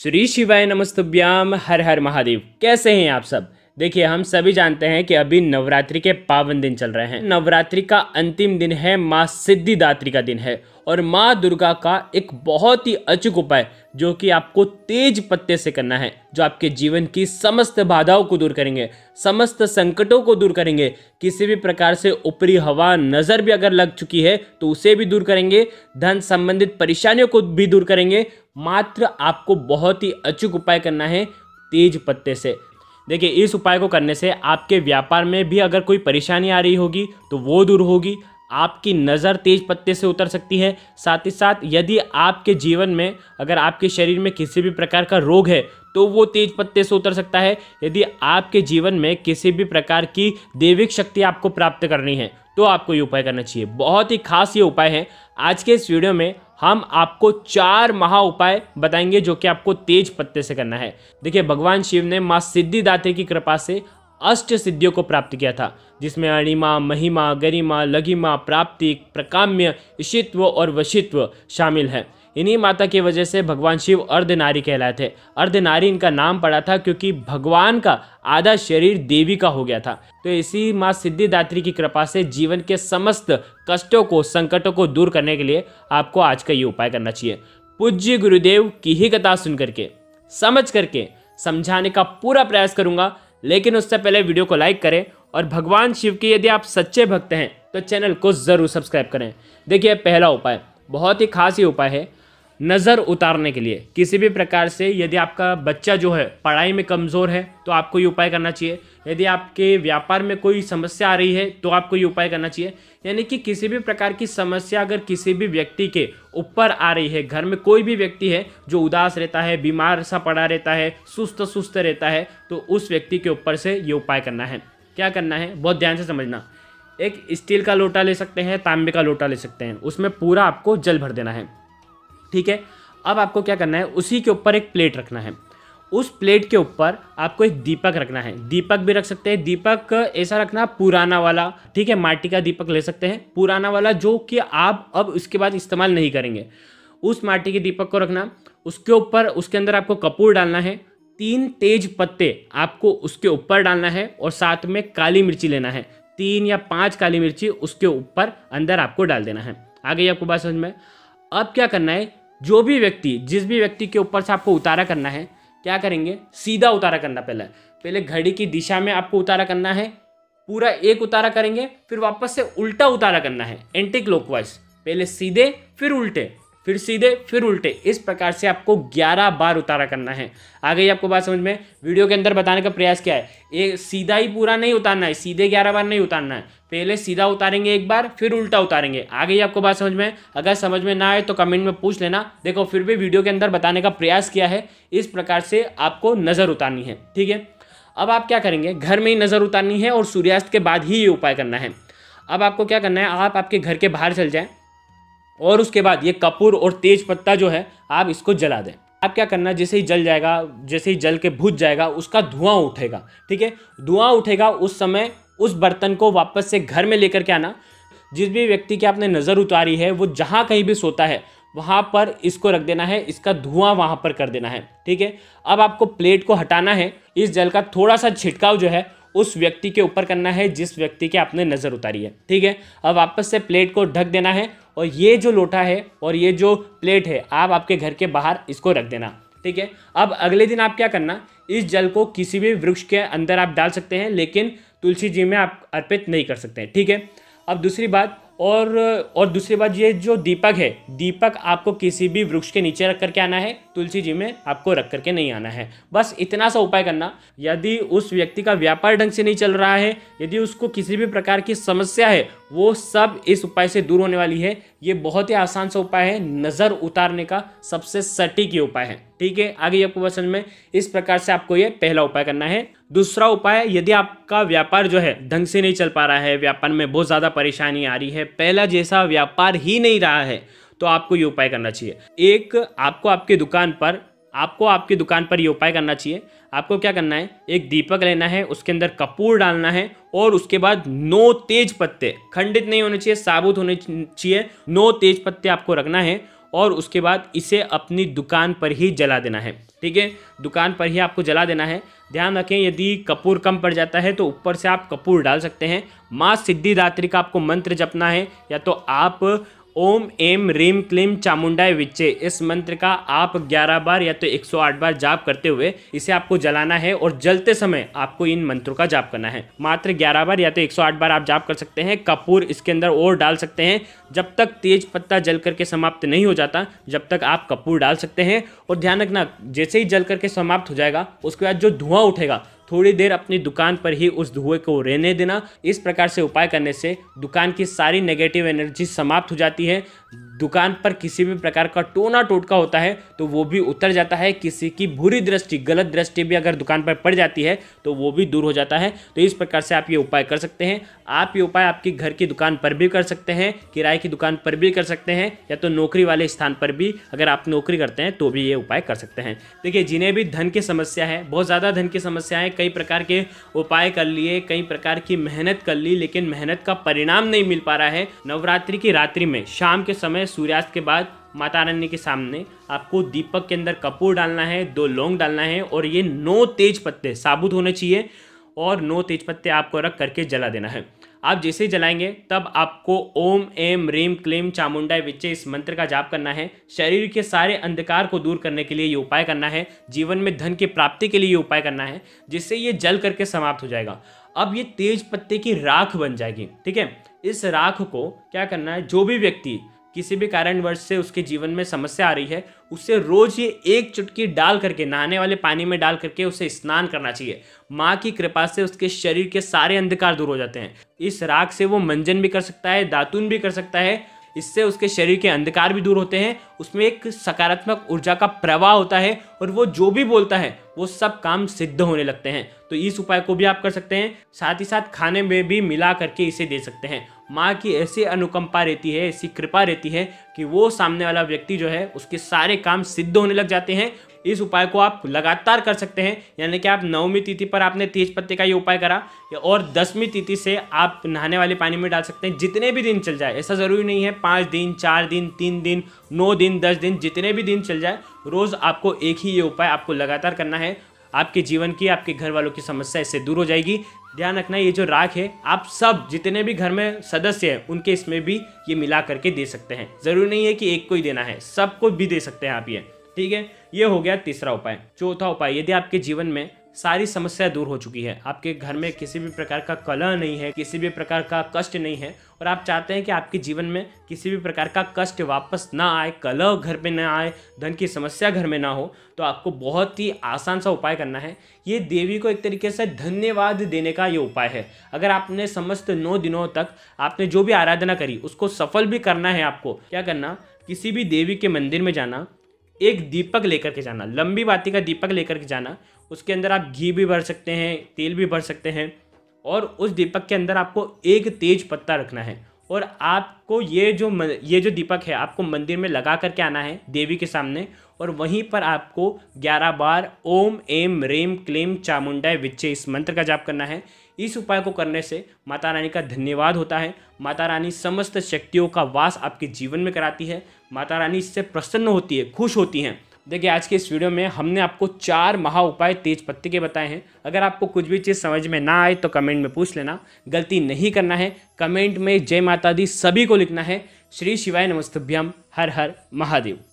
श्री शिवाय नमस्तुभ्याम हर हर महादेव कैसे हैं आप सब देखिए हम सभी जानते हैं कि अभी नवरात्रि के पावन दिन चल रहे हैं नवरात्रि का अंतिम दिन है माँ सिद्धिदात्री का दिन है और माँ दुर्गा का एक बहुत ही अचूक उपाय जो कि आपको तेज पत्ते से करना है जो आपके जीवन की समस्त बाधाओं को दूर करेंगे समस्त संकटों को दूर करेंगे किसी भी प्रकार से ऊपरी हवा नज़र भी अगर लग चुकी है तो उसे भी दूर करेंगे धन संबंधित परेशानियों को भी दूर करेंगे मात्र आपको बहुत ही अचूक उपाय करना है तेज पत्ते से देखिए इस उपाय को करने से आपके व्यापार में भी अगर कोई परेशानी आ रही होगी तो वो दूर होगी आपकी नज़र तेज पत्ते से उतर सकती है साथ ही साथ यदि आपके जीवन में अगर आपके शरीर में किसी भी प्रकार का रोग है तो वो तेज पत्ते से उतर सकता है यदि आपके जीवन में किसी भी प्रकार की देविक शक्ति आपको प्राप्त करनी है तो आपको ये उपाय करना चाहिए बहुत ही खास ये उपाय है आज के इस वीडियो में हम आपको चार महा उपाय बताएंगे जो कि आपको तेज पत्ते से करना है देखिए भगवान शिव ने माँ सिद्धिदाते की कृपा से अष्ट सिद्धियों को प्राप्त किया था जिसमें अणिमा महिमा गरिमा लघिमा प्राप्ति प्रकाम्य ईशित्व और वशित्व शामिल है इन्हीं माता की वजह से भगवान शिव अर्धनारी कहलाए थे अर्धनारी इनका नाम पड़ा था क्योंकि भगवान का आधा शरीर देवी का हो गया था तो इसी माँ सिद्धिदात्री की कृपा से जीवन के समस्त कष्टों को संकटों को दूर करने के लिए आपको आज का ये उपाय करना चाहिए पूज्य गुरुदेव की ही कथा सुन करके समझ करके समझाने का पूरा प्रयास करूंगा लेकिन उससे पहले वीडियो को लाइक करें और भगवान शिव के यदि आप सच्चे भक्त हैं तो चैनल को ज़रूर सब्सक्राइब करें देखिए पहला उपाय बहुत ही खास ही उपाय है नज़र उतारने के लिए किसी भी प्रकार से यदि आपका बच्चा जो है पढ़ाई में कमज़ोर है तो आपको ये उपाय करना चाहिए यदि आपके व्यापार में कोई समस्या आ रही है तो आपको ये उपाय करना चाहिए यानी कि किसी भी प्रकार की समस्या अगर किसी भी व्यक्ति के ऊपर आ रही है घर में कोई भी व्यक्ति है जो उदास रहता है बीमार सा पड़ा रहता है सुस्त सुस्त रहता है तो उस व्यक्ति के ऊपर से ये उपाय करना है क्या करना है बहुत ध्यान से समझना एक स्टील का लोटा ले सकते हैं तांबे का लोटा ले सकते हैं उसमें पूरा आपको जल भर देना है ठीक है अब आपको क्या करना है उसी के ऊपर एक प्लेट रखना है उस प्लेट के ऊपर आपको एक दीपक रखना है दीपक भी रख सकते हैं दीपक ऐसा रखना पुराना वाला ठीक है माटी का दीपक ले सकते हैं पुराना वाला जो कि आप अब उसके बाद इस्तेमाल नहीं करेंगे उस माटी के दीपक को रखना उसके ऊपर उसके अंदर आपको कपूर डालना है तीन तेज पत्ते आपको उसके ऊपर डालना है और साथ में काली मिर्ची लेना है तीन या पांच काली मिर्ची उसके ऊपर अंदर आपको डाल देना है आ गई आपको बात समझ में अब क्या करना है जो भी व्यक्ति जिस भी व्यक्ति के ऊपर से आपको उतारा करना है क्या करेंगे सीधा उतारा करना पहले पहले घड़ी की दिशा में आपको उतारा करना है पूरा एक उतारा करेंगे फिर वापस से उल्टा उतारा करना है एंटी क्लॉकवाइज पहले सीधे फिर उल्टे फिर सीधे फिर उल्टे इस प्रकार से आपको 11 बार उतारा करना है आ गई आपको बात समझ में वीडियो के अंदर बताने का प्रयास क्या है एक सीधा ही पूरा नहीं उतारना है सीधे 11 बार नहीं उतारना है पहले सीधा उतारेंगे एक बार फिर उल्टा उतारेंगे आ गई आपको बात समझ में अगर समझ में ना आए तो कमेंट में पूछ लेना देखो फिर भी वीडियो के अंदर बताने का प्रयास किया है इस प्रकार से आपको नज़र उतारनी है ठीक है अब आप क्या करेंगे घर में ही नज़र उतारनी है और सूर्यास्त के बाद ही ये उपाय करना है अब आपको क्या करना है आप आपके घर के बाहर चल जाएँ और उसके बाद ये कपूर और तेज पत्ता जो है आप इसको जला दें आप क्या करना जैसे ही जल जाएगा जैसे ही जल के भुज जाएगा उसका धुआं उठेगा ठीक है धुआं उठेगा उस समय उस बर्तन को वापस से घर में लेकर के आना जिस भी व्यक्ति की आपने नज़र उतारी है वो जहाँ कहीं भी सोता है वहाँ पर इसको रख देना है इसका धुआं वहाँ पर कर देना है ठीक है अब आपको प्लेट को हटाना है इस जल का थोड़ा सा छिटकाव जो है उस व्यक्ति के ऊपर करना है जिस व्यक्ति के आपने नज़र उतारी है ठीक है अब वापस से प्लेट को ढक देना है और ये जो लोटा है और ये जो प्लेट है आप आपके घर के बाहर इसको रख देना ठीक है अब अगले दिन आप क्या करना इस जल को किसी भी वृक्ष के अंदर आप डाल सकते हैं लेकिन तुलसी जी में आप अर्पित नहीं कर सकते ठीक है अब दूसरी बात और और दूसरी बात ये जो दीपक है दीपक आपको किसी भी वृक्ष के नीचे रख करके आना है तुलसी जी में आपको रख करके नहीं आना है बस इतना सा उपाय करना यदि उस व्यक्ति का व्यापार ढंग से नहीं चल रहा है यदि उसको किसी भी प्रकार की समस्या है वो सब इस उपाय से दूर होने वाली है ये बहुत ही आसान सा उपाय है नज़र उतारने का सबसे सटीक ये उपाय है ठीक है आगे आपको समझ में इस प्रकार से आपको ये पहला उपाय करना है दूसरा उपाय यदि आपका व्यापार जो है ढंग से नहीं चल पा रहा है व्यापार में बहुत ज़्यादा परेशानी आ रही है पहला जैसा व्यापार ही नहीं रहा है तो आपको ये उपाय करना चाहिए एक आपको आपकी दुकान पर आपको आपकी दुकान पर ये उपाय करना चाहिए आपको क्या करना है एक दीपक लेना है उसके अंदर कपूर डालना है और उसके बाद नौ तेज पत्ते खंडित नहीं होने चाहिए साबुत होने चाहिए नौ तेज पत्ते आपको रखना है और उसके बाद इसे अपनी दुकान पर ही जला देना है ठीक है दुकान पर ही आपको जला देना है ध्यान रखें यदि कपूर कम पड़ जाता है तो ऊपर से आप कपूर डाल सकते हैं माँ सिद्धिदात्री का आपको मंत्र जपना है या तो आप ओम एम रीम क्लीम चामुंडाई विच्चे इस मंत्र का आप 11 बार या तो 108 बार जाप करते हुए इसे आपको जलाना है और जलते समय आपको इन मंत्रों का जाप करना है मात्र 11 बार या तो 108 बार आप जाप कर सकते हैं कपूर इसके अंदर और डाल सकते हैं जब तक तेज पत्ता जल करके समाप्त नहीं हो जाता जब तक आप कपूर डाल सकते हैं और ध्यान रखना जैसे ही जल करके समाप्त हो जाएगा उसके बाद जो धुआं उठेगा थोड़ी देर अपनी दुकान पर ही उस धुएं को रहने देना इस प्रकार से उपाय करने से दुकान की सारी नेगेटिव एनर्जी समाप्त हो जाती है दुकान पर किसी भी प्रकार का टोना टोटका होता है तो वो भी उतर जाता है किसी की बुरी दृष्टि गलत दृष्टि भी अगर दुकान पर पड़ जाती है तो वो भी दूर हो जाता है तो इस प्रकार से आप ये उपाय कर सकते हैं आप ये उपाय आपकी घर की दुकान पर भी कर सकते हैं किराए की दुकान पर भी कर सकते हैं या तो नौकरी वाले स्थान पर भी अगर आप नौकरी करते हैं तो भी ये उपाय कर सकते हैं देखिए जिन्हें भी धन की समस्या है बहुत ज़्यादा धन की समस्या है कई प्रकार के उपाय कर लिए कई प्रकार की मेहनत कर ली लेकिन मेहनत का परिणाम नहीं मिल पा रहा है नवरात्रि की रात्रि में शाम के समय सूर्यास्त के बाद माता रानी के सामने आपको दीपक के अंदर कपूर डालना है दो लौंग डालना है और ये नौ तेज पत्ते साबुत होने चाहिए और नौ तेज पत्ते आपको रख करके जला देना है आप जैसे ही जलाएंगे तब आपको ओम एम रेम क्लेम चामुंडा विच्चे इस मंत्र का जाप करना है शरीर के सारे अंधकार को दूर करने के लिए ये उपाय करना है जीवन में धन की प्राप्ति के लिए ये उपाय करना है जिससे ये जल करके समाप्त हो जाएगा अब ये तेज पत्ते की राख बन जाएगी ठीक है इस राख को क्या करना है जो भी व्यक्ति किसी भी कारणवश से उसके जीवन में समस्या आ रही है उसे रोज ये एक चुटकी डाल करके नहाने वाले पानी में डाल करके उसे स्नान करना चाहिए माँ की कृपा से उसके शरीर के सारे अंधकार दूर हो जाते हैं इस राग से वो मंजन भी कर सकता है दातून भी कर सकता है इससे उसके शरीर के अंधकार भी दूर होते हैं उसमें एक सकारात्मक ऊर्जा का प्रवाह होता है और वो जो भी बोलता है वो सब काम सिद्ध होने लगते हैं तो इस उपाय को भी आप कर सकते हैं साथ ही साथ खाने में भी मिला करके इसे दे सकते हैं माँ की ऐसी अनुकंपा रहती है ऐसी कृपा रहती है कि वो सामने वाला व्यक्ति जो है उसके सारे काम सिद्ध होने लग जाते हैं इस उपाय को आप लगातार कर सकते हैं यानी कि आप नवमी तिथि पर आपने तेज पत्ते का ये उपाय करा और दसवीं तिथि से आप नहाने वाले पानी में डाल सकते हैं जितने भी दिन चल जाए ऐसा ज़रूरी नहीं है पाँच दिन चार दिन तीन दिन नौ दिन दिन दस दिन जितने भी दिन चल जाए रोज़ आपको एक ही ये उपाय आपको लगातार करना है आपके जीवन की आपके घर वालों की समस्या इससे दूर हो जाएगी ध्यान रखना ये जो राख है आप सब जितने भी घर में सदस्य हैं उनके इसमें भी ये मिला करके दे सकते हैं ज़रूरी नहीं है कि एक को ही देना है सबको भी दे सकते हैं आप ये ठीक है ये हो गया तीसरा उपाय चौथा उपाय यदि आपके जीवन में सारी समस्या दूर हो चुकी है आपके घर में किसी भी प्रकार का कलह नहीं है किसी भी प्रकार का कष्ट नहीं है और आप चाहते हैं कि आपके जीवन में किसी भी प्रकार का कष्ट वापस ना आए कलह घर में ना आए धन की समस्या घर में ना हो तो आपको बहुत ही आसान सा उपाय करना है ये देवी को एक तरीके से धन्यवाद देने का ये उपाय है अगर आपने समस्त नौ दिनों तक आपने जो भी आराधना करी उसको सफल भी करना है आपको क्या करना किसी भी देवी के मंदिर में जाना एक दीपक लेकर के जाना लंबी बाती का दीपक लेकर के जाना उसके अंदर आप घी भी भर सकते हैं तेल भी भर सकते हैं और उस दीपक के अंदर आपको एक तेज पत्ता रखना है और आपको ये जो ये जो दीपक है आपको मंदिर में लगा करके आना है देवी के सामने और वहीं पर आपको ग्यारह बार ओम एम रेम क्लेम चामुंडा विच्चे इस मंत्र का जाप करना है इस उपाय को करने से माता रानी का धन्यवाद होता है माता रानी समस्त शक्तियों का वास आपके जीवन में कराती है माता रानी इससे प्रसन्न होती है खुश होती हैं देखिए आज के इस वीडियो में हमने आपको चार महा उपाय तेज पत्ते के बताए हैं अगर आपको कुछ भी चीज़ समझ में ना आए तो कमेंट में पूछ लेना गलती नहीं करना है कमेंट में जय माता दी सभी को लिखना है श्री शिवाय नमस्तभ्यम हर हर महादेव